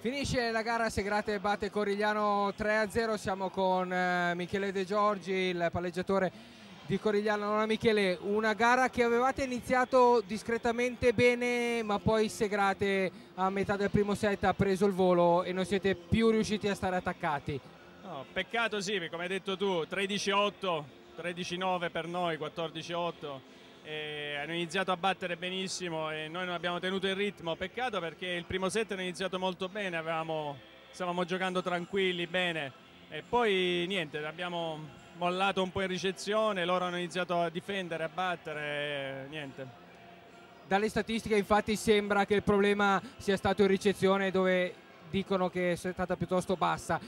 Finisce la gara, Segrate batte Corigliano 3-0, siamo con eh, Michele De Giorgi, il palleggiatore di Corigliano. Allora Michele, una gara che avevate iniziato discretamente bene, ma poi Segrate a metà del primo set ha preso il volo e non siete più riusciti a stare attaccati. No, peccato sì, come hai detto tu, 13-8, 13-9 per noi, 14-8 eh, hanno iniziato a battere benissimo e noi non abbiamo tenuto il ritmo, peccato perché il primo set era iniziato molto bene, avevamo, stavamo giocando tranquilli, bene e poi niente, abbiamo mollato un po' in ricezione, loro hanno iniziato a difendere, a battere, niente. Dalle statistiche infatti sembra che il problema sia stato in ricezione dove dicono che è stata piuttosto bassa.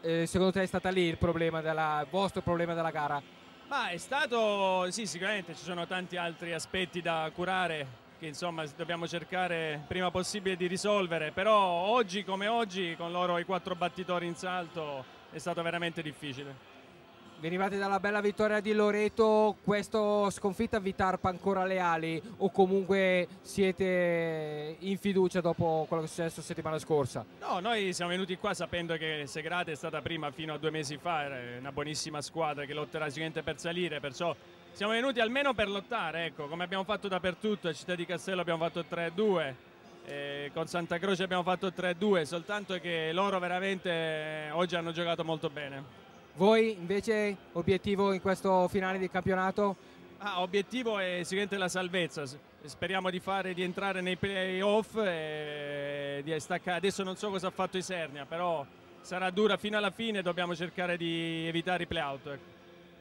Eh, secondo te è stato lì il, problema della, il vostro problema della gara? Ma è stato, sì sicuramente ci sono tanti altri aspetti da curare che insomma dobbiamo cercare prima possibile di risolvere, però oggi come oggi con loro i quattro battitori in salto è stato veramente difficile. Venivate dalla bella vittoria di Loreto, questa sconfitta vi tarpa ancora le ali o comunque siete in fiducia dopo quello che è successo settimana scorsa? No, noi siamo venuti qua sapendo che Segrate è stata prima fino a due mesi fa, una buonissima squadra che lotterà sicuramente per salire, perciò siamo venuti almeno per lottare, ecco, come abbiamo fatto dappertutto, a Città di Castello abbiamo fatto 3-2, eh, con Santa Croce abbiamo fatto 3-2, soltanto che loro veramente eh, oggi hanno giocato molto bene. Voi invece obiettivo in questo finale di campionato? Ah, obiettivo è sicuramente la salvezza, speriamo di, fare, di entrare nei playoff e di staccare. Adesso non so cosa ha fatto Isernia, però sarà dura fino alla fine, dobbiamo cercare di evitare i playout. Ecco.